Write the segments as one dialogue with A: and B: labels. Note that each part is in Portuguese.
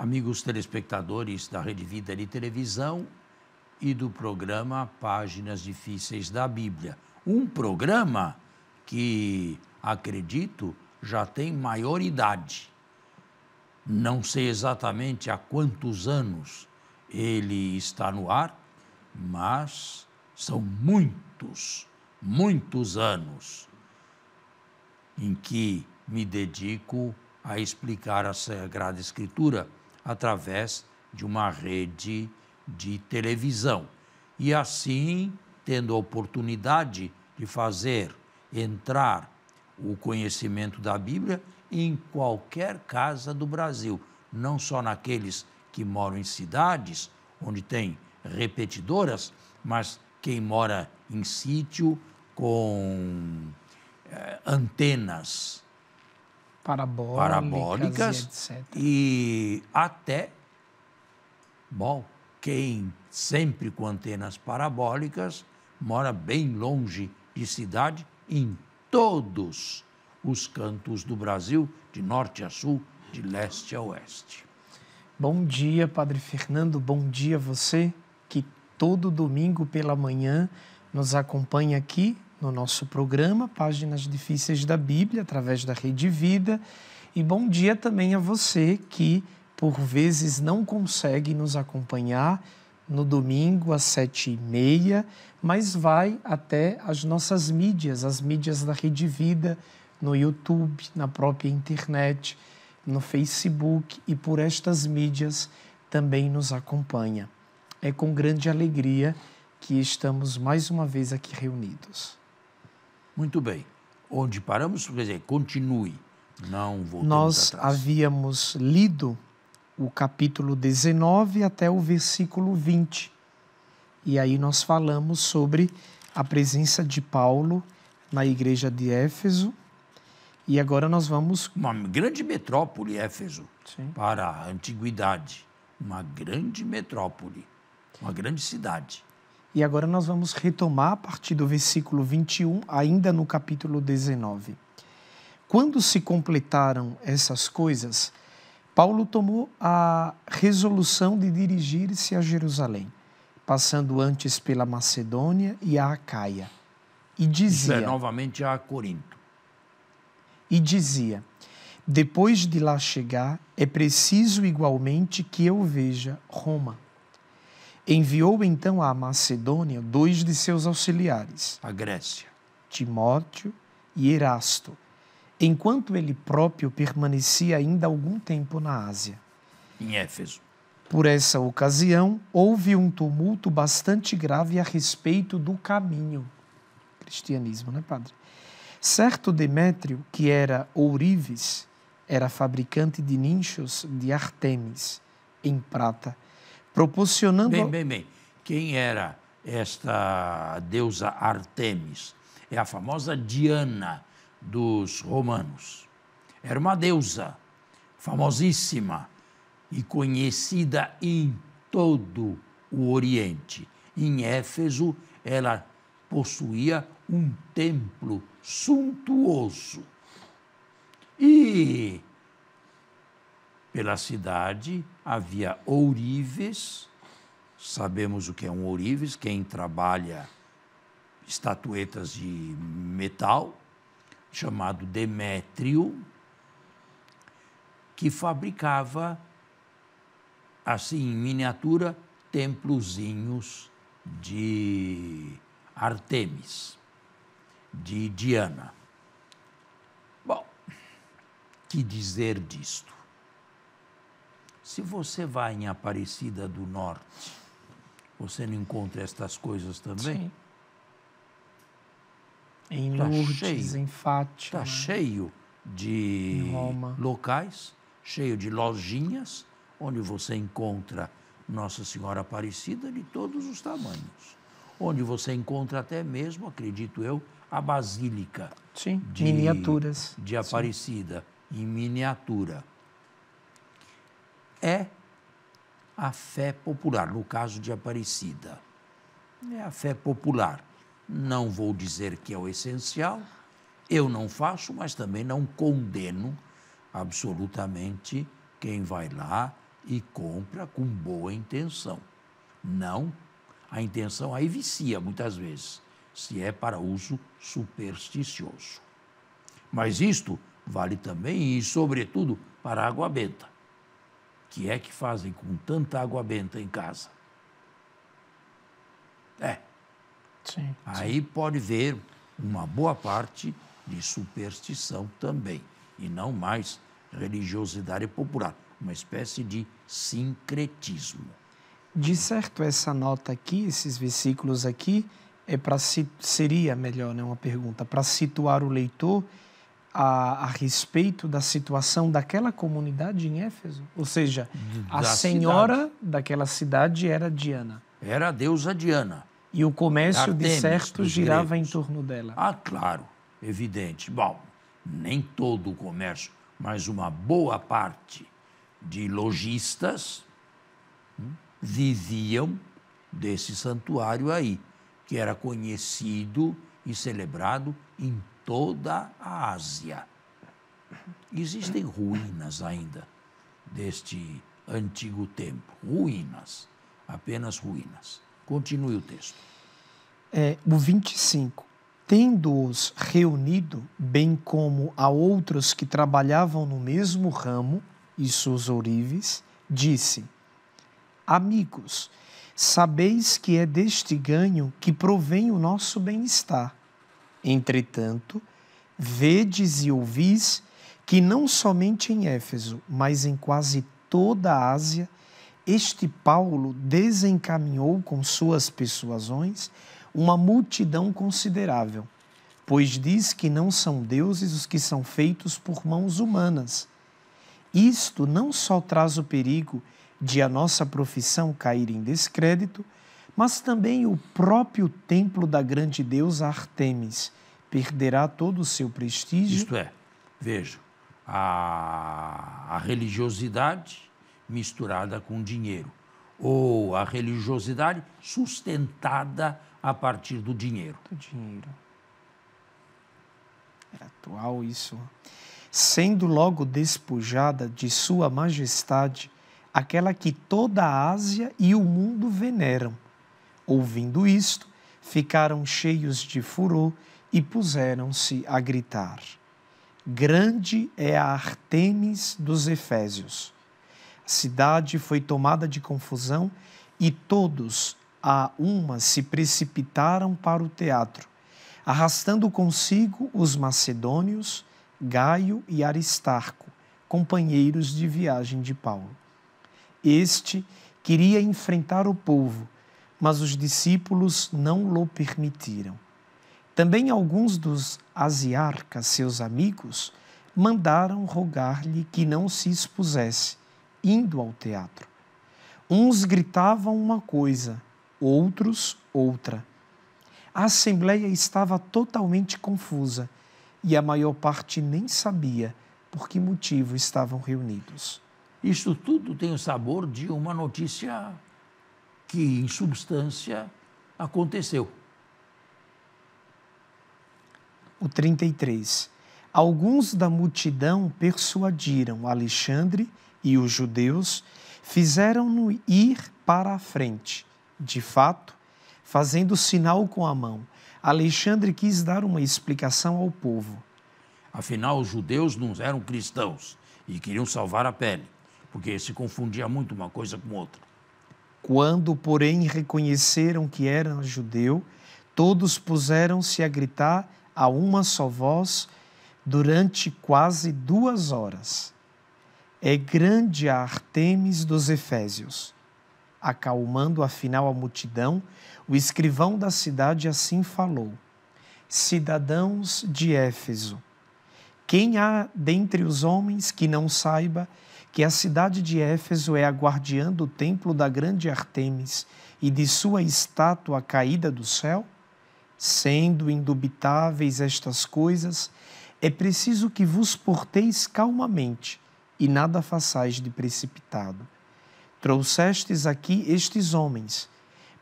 A: amigos telespectadores da Rede Vida de Televisão e do programa Páginas Difíceis da Bíblia. Um programa que, acredito, já tem maior idade. Não sei exatamente há quantos anos ele está no ar, mas são muitos, muitos anos em que me dedico a explicar a Sagrada Escritura através de uma rede de televisão. E assim, tendo a oportunidade de fazer entrar o conhecimento da Bíblia em qualquer casa do Brasil, não só naqueles que moram em cidades onde tem repetidoras, mas quem mora em sítio com eh, antenas parabólicas, parabólicas e, e até, bom, quem sempre com antenas parabólicas mora bem longe de cidade em todos os cantos do Brasil, de norte a sul, de leste a oeste.
B: Bom dia, Padre Fernando, bom dia você que todo domingo pela manhã nos acompanha aqui no nosso programa Páginas Difíceis da Bíblia, através da Rede Vida. E bom dia também a você que, por vezes, não consegue nos acompanhar no domingo às sete e meia, mas vai até as nossas mídias, as mídias da Rede Vida, no YouTube, na própria internet, no Facebook e por estas mídias também nos acompanha. É com grande alegria que estamos mais uma vez aqui reunidos.
A: Muito bem. Onde paramos, quer dizer, continue. Não voltemos
B: Nós atrás. havíamos lido o capítulo 19 até o versículo 20. E aí nós falamos sobre a presença de Paulo na igreja de Éfeso. E agora
A: nós vamos. Uma grande metrópole, Éfeso, Sim. para a antiguidade. Uma grande metrópole, uma grande cidade.
B: E agora nós vamos retomar a partir do versículo 21, ainda no capítulo 19. Quando se completaram essas coisas, Paulo tomou a resolução de dirigir-se a Jerusalém, passando antes pela Macedônia e a Acaia. E dizia. Isso é
A: novamente a Corinto.
B: E dizia: Depois de lá chegar, é preciso igualmente que eu veja Roma Enviou então à Macedônia dois de seus auxiliares, a Grécia, Timóteo e Erasto, enquanto ele próprio permanecia ainda algum tempo na Ásia.
A: Em Éfeso.
B: Por essa ocasião, houve um tumulto bastante grave a respeito do caminho. Cristianismo, né, padre? Certo Demétrio, que era ourives, era fabricante de ninchos de Artemis em prata proporcionando. Bem,
A: bem, bem. Quem era esta deusa Artemis? É a famosa Diana dos romanos. Era uma deusa famosíssima e conhecida em todo o Oriente. Em Éfeso, ela possuía um templo suntuoso. E pela cidade havia ourives, sabemos o que é um ourives, quem trabalha estatuetas de metal, chamado Demétrio, que fabricava, assim, em miniatura, templozinhos de Artemis, de Diana. Bom, que dizer disto? Se você vai em Aparecida do Norte, você não encontra estas coisas também?
B: Sim. Em tá Lourdes, cheio,
A: em Fátima. Está cheio de locais, cheio de lojinhas, onde você encontra Nossa Senhora Aparecida de todos os tamanhos. Onde você encontra até mesmo, acredito eu, a Basílica.
B: Sim, de, miniaturas.
A: De Aparecida, Sim. em miniatura é a fé popular, no caso de Aparecida. É a fé popular. Não vou dizer que é o essencial, eu não faço, mas também não condeno absolutamente quem vai lá e compra com boa intenção. Não, a intenção aí vicia muitas vezes, se é para uso supersticioso. Mas isto vale também e, sobretudo, para a água benta que é que fazem com tanta água benta em casa? É.
B: Sim, Aí sim.
A: pode ver uma boa parte de superstição também, e não mais religiosidade popular, uma espécie de sincretismo.
B: De certo, essa nota aqui, esses versículos aqui, é para seria melhor, né, uma pergunta, para situar o leitor a, a, respeito da situação daquela comunidade em Éfeso. Ou seja, da a senhora cidade. daquela cidade era Diana.
A: Era a deusa Diana. E o comércio, Artemis, de certo, girava gregos. em torno dela. Ah, claro, evidente. Bom, nem todo o comércio, mas uma boa parte de lojistas hum, viviam desse santuário aí, que era conhecido e celebrado em toda a Ásia. Existem ruínas ainda deste antigo tempo. ruínas, apenas ruínas. Continue o texto.
B: É, o 25. Tendo-os reunido, bem como a outros que trabalhavam no mesmo ramo, e seus ourives, disse: Amigos, sabeis que é deste ganho que provém o nosso bem-estar Entretanto, vedes e ouvis que não somente em Éfeso, mas em quase toda a Ásia, este Paulo desencaminhou com suas persuasões uma multidão considerável, pois diz que não são deuses os que são feitos por mãos humanas. Isto não só traz o perigo de a nossa profissão cair em descrédito, mas também o próprio templo da grande deusa Artemis perderá todo o seu
A: prestígio. Isto é, vejo, a, a religiosidade misturada com dinheiro, ou a religiosidade sustentada a partir do dinheiro. Do dinheiro.
B: É atual isso. Sendo logo despojada de sua majestade, aquela que toda a Ásia e o mundo veneram Ouvindo isto, ficaram cheios de furor e puseram-se a gritar: Grande é a Artemis dos Efésios. A cidade foi tomada de confusão e todos a uma se precipitaram para o teatro, arrastando consigo os macedônios, Gaio e Aristarco, companheiros de viagem de Paulo. Este queria enfrentar o povo, mas os discípulos não lhe permitiram. Também alguns dos asiarcas, seus amigos, mandaram rogar-lhe que não se expusesse, indo ao teatro. Uns gritavam uma coisa, outros outra. A assembleia estava totalmente confusa e a maior parte nem sabia por que motivo estavam reunidos. Isso
A: tudo tem o sabor de uma notícia que, em substância, aconteceu.
B: O 33. Alguns da multidão persuadiram Alexandre e os judeus, fizeram-no ir para a frente. De fato, fazendo sinal com a mão, Alexandre quis dar uma explicação ao povo.
A: Afinal, os judeus não eram cristãos e queriam salvar a pele, porque se confundia muito uma coisa com outra.
B: Quando, porém, reconheceram que era judeu, todos puseram-se a gritar a uma só voz durante quase duas horas. É grande a Artemis dos Efésios. Acalmando afinal a multidão, o escrivão da cidade assim falou: Cidadãos de Éfeso, quem há dentre os homens que não saiba que a cidade de Éfeso é a guardiã do templo da grande Artemis e de sua estátua caída do céu? Sendo indubitáveis estas coisas, é preciso que vos porteis calmamente e nada façais de precipitado. Trouxestes aqui estes homens.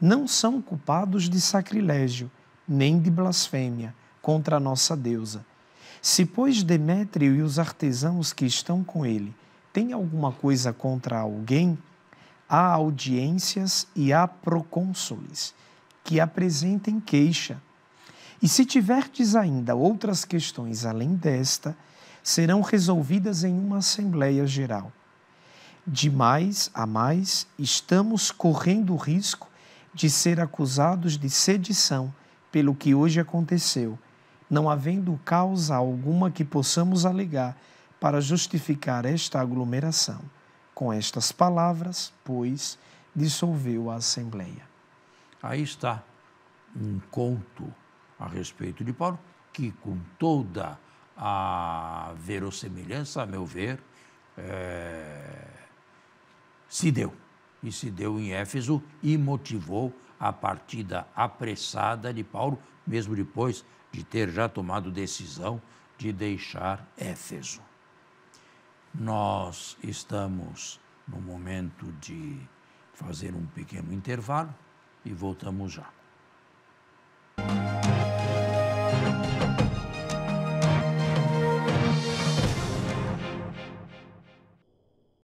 B: Não são culpados de sacrilégio, nem de blasfêmia contra a nossa deusa. Se, pois, Demétrio e os artesãos que estão com ele tem alguma coisa contra alguém, há audiências e há procônsules que apresentem queixa. E se tiverdes ainda outras questões além desta, serão resolvidas em uma Assembleia Geral. De mais a mais, estamos correndo o risco de ser acusados de sedição pelo que hoje aconteceu, não havendo causa alguma que possamos alegar para justificar esta aglomeração. Com estas palavras, pois, dissolveu a Assembleia. Aí
A: está um conto a respeito de Paulo, que com toda a verossemelhança, a meu ver, é, se deu. E se deu em Éfeso e motivou a partida apressada de Paulo, mesmo depois de ter já tomado decisão de deixar Éfeso. Nós estamos no momento de fazer um pequeno intervalo e voltamos já.